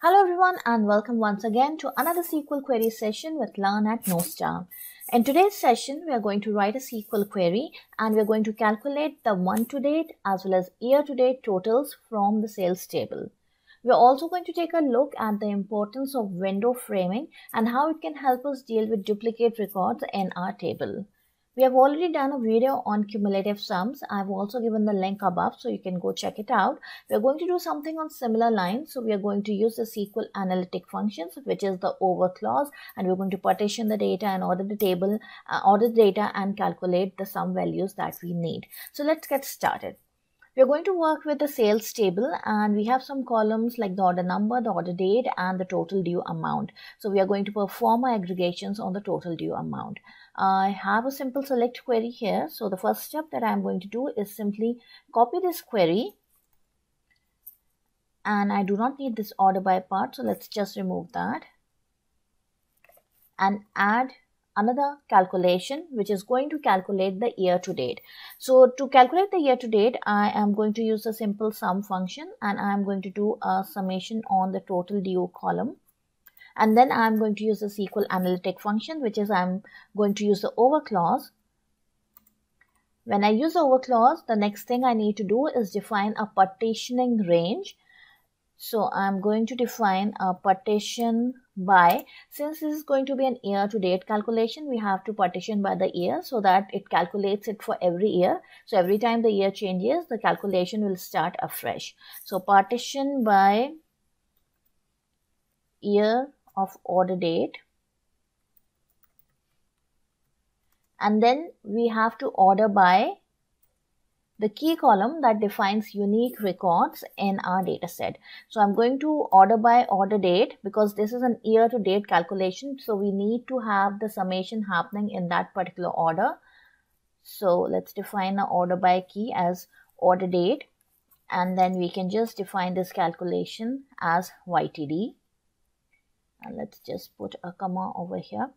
Hello everyone and welcome once again to another SQL query session with Learn at NoStar. In today's session, we are going to write a SQL query and we are going to calculate the month-to-date as well as year-to-date totals from the sales table. We are also going to take a look at the importance of window framing and how it can help us deal with duplicate records in our table. We have already done a video on cumulative sums. I've also given the link above so you can go check it out. We're going to do something on similar lines. So we are going to use the SQL analytic functions, which is the over clause, and we're going to partition the data and order the table, uh, order the data and calculate the sum values that we need. So let's get started. We're going to work with the sales table and we have some columns like the order number, the order date and the total due amount. So we are going to perform our aggregations on the total due amount. I have a simple select query here. So the first step that I'm going to do is simply copy this query and I do not need this order by part. So let's just remove that and add another calculation which is going to calculate the year to date. So to calculate the year to date, I am going to use a simple sum function and I am going to do a summation on the total due column. And then I am going to use the SQL analytic function which is I am going to use the over clause when I use over clause, the next thing I need to do is define a partitioning range so I'm going to define a partition by. Since this is going to be an year to date calculation, we have to partition by the year so that it calculates it for every year. So every time the year changes, the calculation will start afresh. So partition by year of order date. And then we have to order by the key column that defines unique records in our dataset. So I'm going to order by order date because this is an year to date calculation. So we need to have the summation happening in that particular order. So let's define the order by key as order date. And then we can just define this calculation as YTD. And let's just put a comma over here.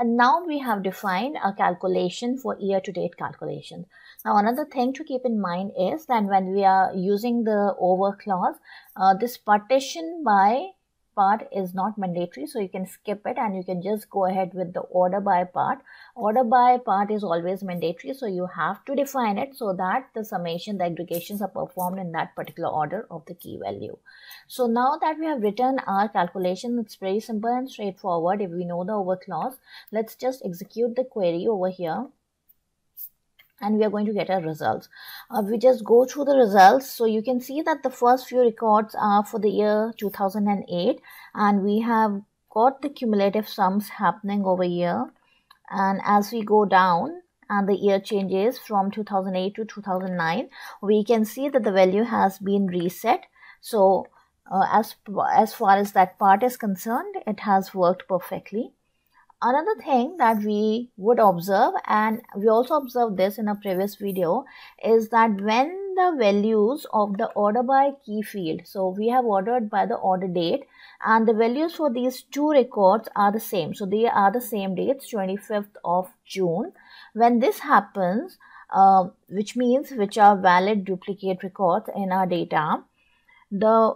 And now we have defined a calculation for year-to-date calculations. Now another thing to keep in mind is that when we are using the over clause, uh, this partition by part is not mandatory so you can skip it and you can just go ahead with the order by part order by part is always mandatory so you have to define it so that the summation the aggregations are performed in that particular order of the key value so now that we have written our calculation it's very simple and straightforward if we know the over clause let's just execute the query over here and we are going to get our results. Uh, we just go through the results. So you can see that the first few records are for the year 2008 and we have got the cumulative sums happening over here. And as we go down and the year changes from 2008 to 2009, we can see that the value has been reset. So uh, as, as far as that part is concerned, it has worked perfectly another thing that we would observe and we also observed this in a previous video is that when the values of the order by key field so we have ordered by the order date and the values for these two records are the same so they are the same dates 25th of June when this happens uh, which means which are valid duplicate records in our data the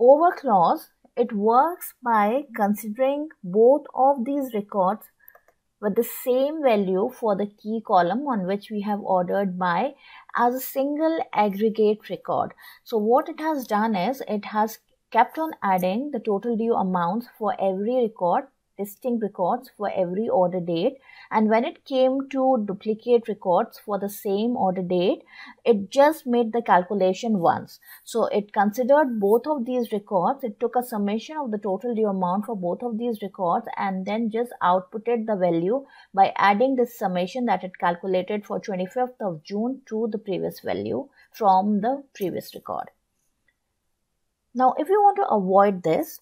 over clause it works by considering both of these records with the same value for the key column on which we have ordered by as a single aggregate record. So what it has done is it has kept on adding the total due amounts for every record Listing records for every order date and when it came to duplicate records for the same order date it just made the calculation once so it considered both of these records it took a summation of the total due amount for both of these records and then just outputted the value by adding this summation that it calculated for 25th of June to the previous value from the previous record now if you want to avoid this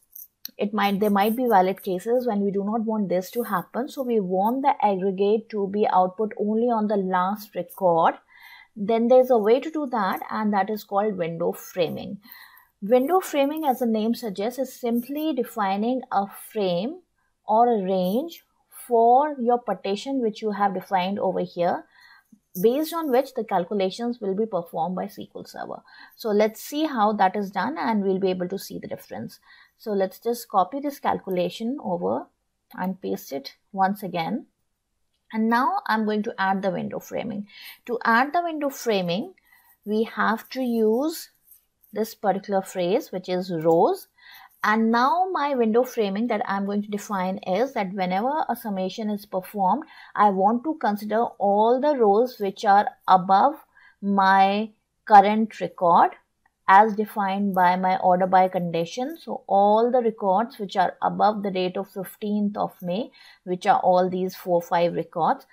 it might there might be valid cases when we do not want this to happen so we want the aggregate to be output only on the last record then there's a way to do that and that is called window framing window framing as the name suggests is simply defining a frame or a range for your partition which you have defined over here based on which the calculations will be performed by SQL Server. So let's see how that is done and we'll be able to see the difference. So let's just copy this calculation over and paste it once again. And now I'm going to add the window framing. To add the window framing, we have to use this particular phrase which is rows and now my window framing that I'm going to define is that whenever a summation is performed, I want to consider all the rows which are above my current record as defined by my order by condition. So all the records which are above the date of 15th of May, which are all these four, five records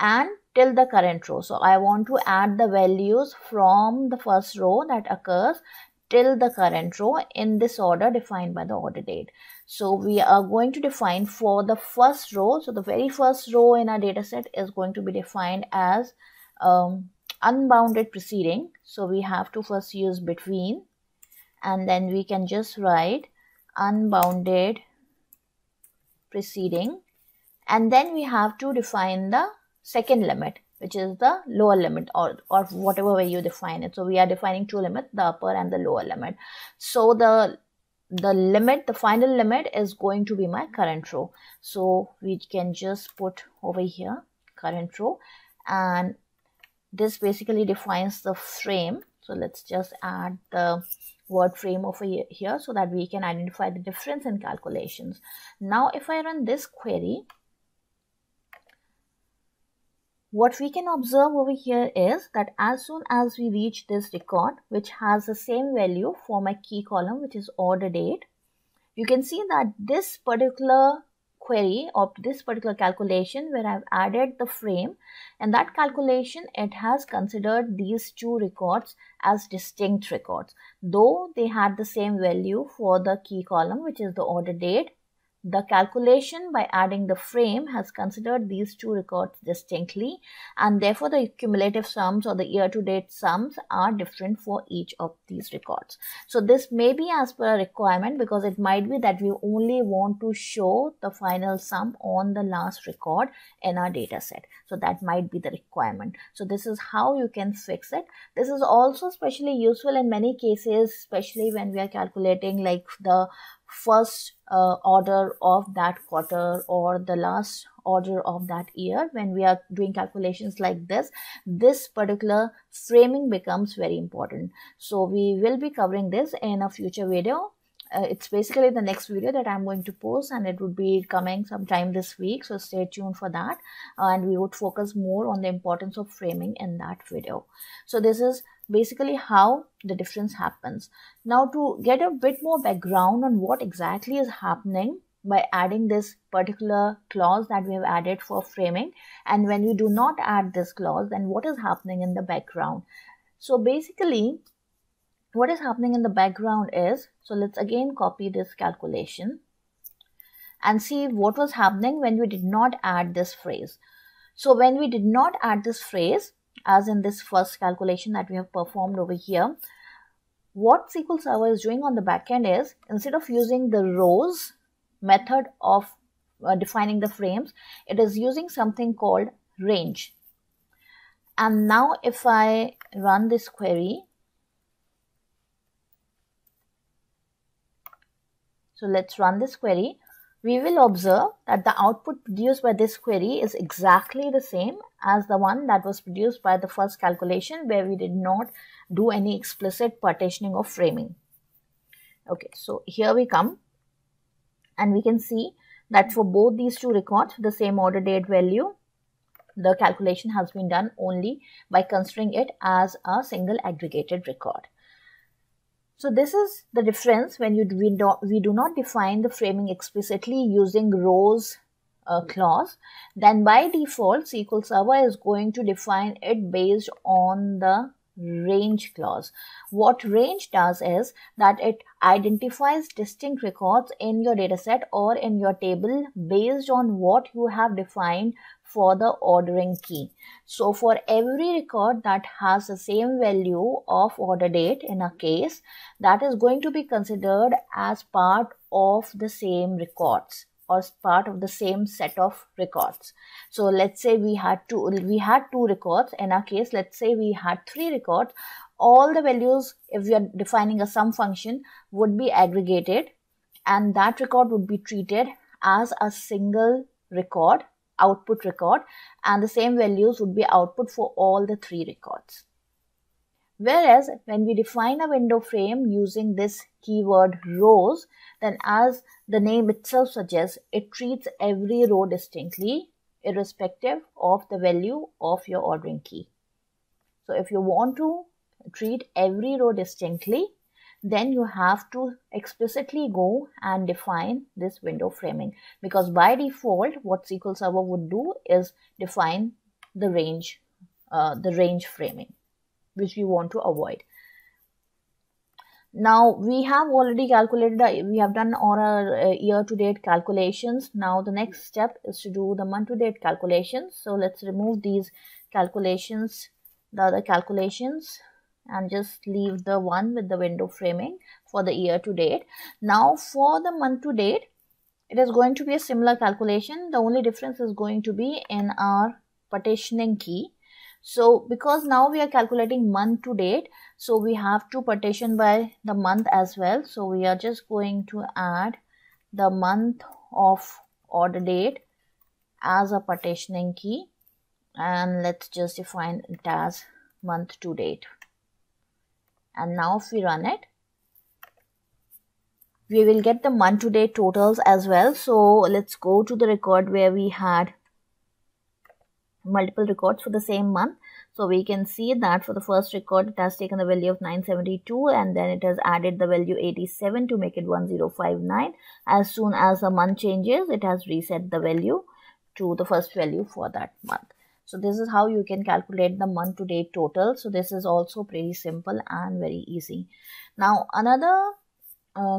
and till the current row. So I want to add the values from the first row that occurs till the current row in this order defined by the order date. So we are going to define for the first row. So the very first row in our data set is going to be defined as um, unbounded preceding. So we have to first use between and then we can just write unbounded preceding and then we have to define the second limit which is the lower limit or, or whatever way you define it. So we are defining two limits, the upper and the lower limit. So the the limit, the final limit is going to be my current row. So we can just put over here current row and this basically defines the frame. So let's just add the word frame over here so that we can identify the difference in calculations. Now if I run this query, what we can observe over here is that as soon as we reach this record, which has the same value for my key column, which is order date, you can see that this particular query or this particular calculation where I've added the frame and that calculation it has considered these two records as distinct records though they had the same value for the key column which is the order date the calculation by adding the frame has considered these two records distinctly and therefore the cumulative sums or the year-to-date sums are different for each of these records. So this may be as per a requirement because it might be that we only want to show the final sum on the last record in our data set. So that might be the requirement. So this is how you can fix it. This is also especially useful in many cases, especially when we are calculating like the first uh, order of that quarter or the last order of that year when we are doing calculations like this this particular framing becomes very important so we will be covering this in a future video uh, it's basically the next video that i'm going to post and it would be coming sometime this week so stay tuned for that uh, and we would focus more on the importance of framing in that video so this is basically how the difference happens. Now to get a bit more background on what exactly is happening by adding this particular clause that we have added for framing and when we do not add this clause then what is happening in the background. So basically what is happening in the background is, so let's again copy this calculation and see what was happening when we did not add this phrase. So when we did not add this phrase, as in this first calculation that we have performed over here. What SQL Server is doing on the backend is instead of using the rows method of uh, defining the frames, it is using something called range. And now if I run this query, so let's run this query, we will observe that the output produced by this query is exactly the same as the one that was produced by the first calculation where we did not do any explicit partitioning or framing. Okay, so here we come and we can see that for both these two records, the same order date value, the calculation has been done only by considering it as a single aggregated record. So this is the difference when you we, do, we do not define the framing explicitly using rows, uh, clause, then by default SQL Server is going to define it based on the range clause. What range does is that it identifies distinct records in your dataset or in your table based on what you have defined for the ordering key. So for every record that has the same value of order date in a case, that is going to be considered as part of the same records or part of the same set of records so let's say we had two we had two records in our case let's say we had three records all the values if we are defining a sum function would be aggregated and that record would be treated as a single record output record and the same values would be output for all the three records Whereas when we define a window frame using this keyword rows, then as the name itself suggests, it treats every row distinctly irrespective of the value of your ordering key. So if you want to treat every row distinctly, then you have to explicitly go and define this window framing because by default what SQL Server would do is define the range, uh, the range framing which we want to avoid now we have already calculated we have done all our uh, year to date calculations now the next step is to do the month to date calculations so let's remove these calculations the other calculations and just leave the one with the window framing for the year to date now for the month to date it is going to be a similar calculation the only difference is going to be in our partitioning key so because now we are calculating month to date, so we have to partition by the month as well. So we are just going to add the month of order date as a partitioning key and let's just define it as month to date. And now if we run it, we will get the month to date totals as well. So let's go to the record where we had multiple records for the same month. So we can see that for the first record, it has taken the value of 972 and then it has added the value 87 to make it 1059. As soon as the month changes, it has reset the value to the first value for that month. So this is how you can calculate the month to date total. So this is also pretty simple and very easy. Now another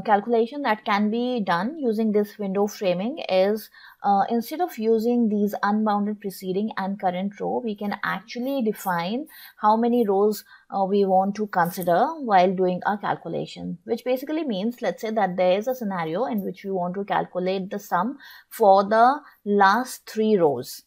calculation that can be done using this window framing is uh, instead of using these unbounded preceding and current row, we can actually define how many rows uh, we want to consider while doing our calculation, which basically means let's say that there is a scenario in which we want to calculate the sum for the last three rows.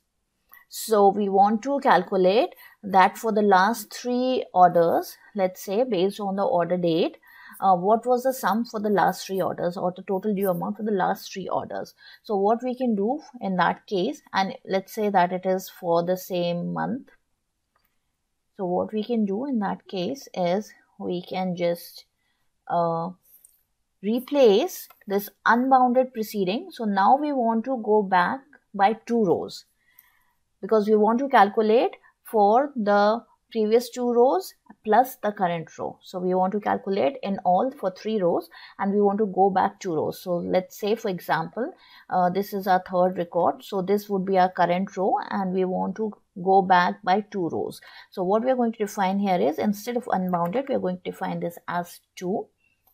So we want to calculate that for the last three orders, let's say based on the order date, uh, what was the sum for the last three orders or the total due amount for the last three orders. So what we can do in that case, and let's say that it is for the same month. So what we can do in that case is we can just uh, replace this unbounded preceding. So now we want to go back by two rows because we want to calculate for the previous two rows plus the current row. So we want to calculate in all for three rows and we want to go back two rows. So let's say for example, uh, this is our third record. So this would be our current row and we want to go back by two rows. So what we're going to define here is instead of unbounded, we're going to define this as two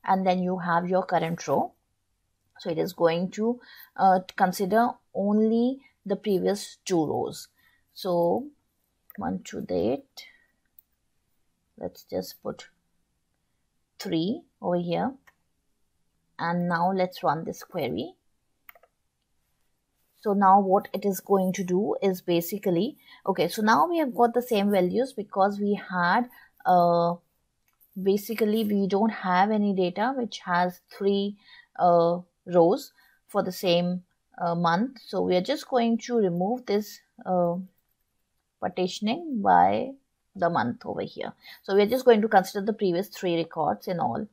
and then you have your current row. So it is going to uh, consider only the previous two rows. So 1 to 8 let's just put 3 over here and now let's run this query so now what it is going to do is basically okay so now we have got the same values because we had uh, basically we don't have any data which has three uh, rows for the same uh, month so we are just going to remove this uh, partitioning by the month over here. So we're just going to consider the previous three records in all.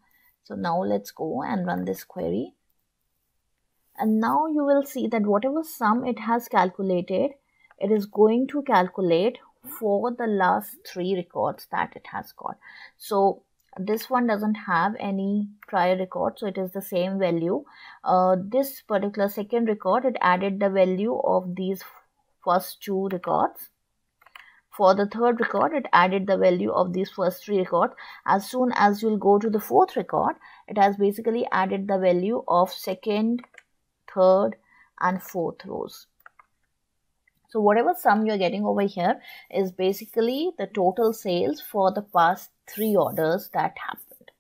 So now let's go and run this query. And now you will see that whatever sum it has calculated, it is going to calculate for the last three records that it has got. So this one doesn't have any prior record so it is the same value uh, this particular second record it added the value of these first two records for the third record it added the value of these first three records as soon as you'll go to the fourth record it has basically added the value of second third and fourth rows so whatever sum you're getting over here is basically the total sales for the past three orders that happened.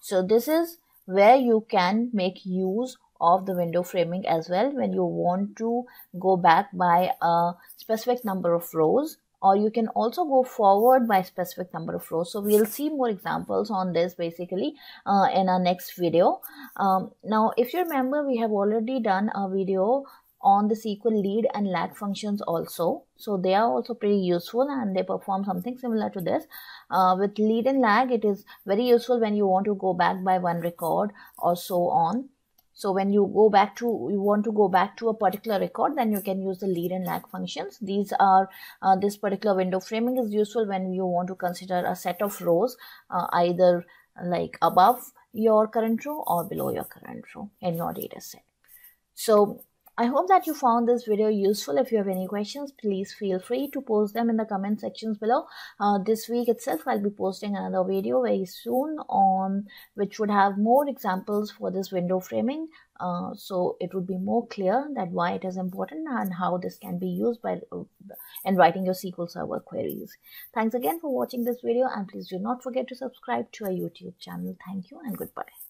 So this is where you can make use of the window framing as well when you want to go back by a specific number of rows or you can also go forward by specific number of rows. So we'll see more examples on this basically uh, in our next video. Um, now, if you remember, we have already done a video on the SQL lead and lag functions also. So they are also pretty useful and they perform something similar to this. Uh, with lead and lag, it is very useful when you want to go back by one record or so on. So when you go back to, you want to go back to a particular record, then you can use the lead and lag functions. These are, uh, this particular window framing is useful when you want to consider a set of rows, uh, either uh, like above your current row or below your current row in your data set. So I hope that you found this video useful. If you have any questions, please feel free to post them in the comment sections below. Uh, this week itself, I'll be posting another video very soon on which would have more examples for this window framing. Uh, so it would be more clear that why it is important and how this can be used by uh, in writing your SQL Server queries. Thanks again for watching this video and please do not forget to subscribe to our YouTube channel. Thank you and goodbye.